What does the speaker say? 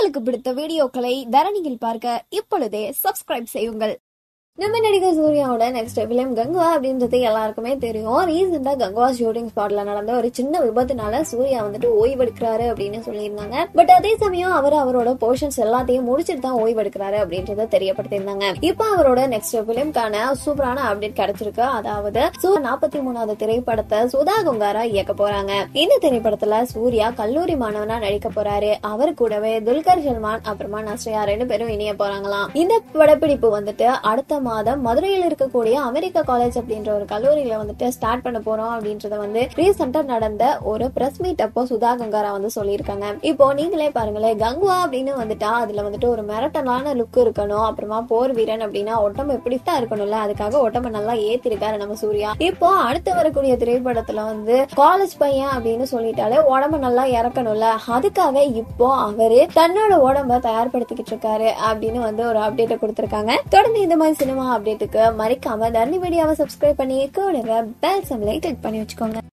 உங்களுக்கு பிடித்த வீடியோக்களை தரணியில் பார்க்க இப்பொழுதே சப்ஸ்கிரைப் செய்யுங்கள் நம்ம நடிகர் சூர்யாவோட நெக்ஸ்ட் ஃபிலிம் கங்கா அப்படின்றது எல்லாருக்குமே தெரியும் ரீசெண்டாக கங்கா ஷூட்டிங் ஸ்பாட்ல நடந்த ஒரு சின்ன விபத்துனால சூர்யா வந்துட்டு ஓய்வெடுக்கிறாரு அப்படின்னு சொல்லியிருந்தாங்க பட் அதே சமயம் அவர் அவரோட போர்ஷன்ஸ் எல்லாத்தையும் முடிச்சுட்டு தான் ஓய்வெடுக்கிறாரு அப்படின்றத தெரியப்படுத்தியிருந்தாங்க இப்போ அவரோட நெக்ஸ்ட் ஃபிலிம்கான சூப்பரான அப்டேட் கிடைச்சிருக்கு அதாவது நாற்பத்தி மூணாவது திரைப்படத்தை சுதா குங்காரா இயக்க போறாங்க இந்த திரைப்படத்துல சூர்யா கல்லூரி மாணவனா நடிக்க போறாரு அவர் கூடவே துல்கர் சல்மான் அப்புறமா நஸ்ரியா ரெண்டு பேரும் இணைய போறாங்களாம் இந்த படப்பிடிப்பு வந்துட்டு அடுத்த மாதம் மதுரையில் இருக்கக்கூடிய அமெரிக்கா காலேஜ் அப்படின்ற ஒரு கல்லூரியில வந்துட்டு ஸ்டார்ட் பண்ண போறோம் அப்படின்றத வந்து ரீசெண்டா நடந்த ஒரு பிரஸ் மீட் அப்போ சுதா கங்காரா வந்து சொல்லியிருக்காங்க இப்போ நீங்களே பாருங்களேன் கங்குவா அப்படின்னு வந்துட்டா அதுல வந்துட்டு ஒரு மிரட்டலான லுக் இருக்கணும் அப்புறமா போர் வீரன் அப்படின்னா ஒட்டம் எப்படி இருக்கணும்ல அதுக்காக ஒட்டம நல்லா ஏத்திருக்காரு நம்ம சூர்யா இப்போ அடுத்து வரக்கூடிய திரைப்படத்துல வந்து காலேஜ் பையன் அப்படின்னு சொல்லிட்டாலே உடம்ப நல்லா இறக்கணும்ல அதுக்காக இப்போ அவரு தன்னோட உடம்ப தயார்படுத்திக்கிட்டு இருக்காரு அப்படின்னு வந்து ஒரு அப்டேட்டை கொடுத்திருக்காங்க தொடர்ந்து இந்த மாதிரி வேணுமா அப்டேட்டுக்கு மறைக்காம தரணி மீடியாவை சப்ஸ்கிரைப் பண்ணி கூட பெல் சிம்லை கிளிக் பண்ணி வச்சுக்கோங்க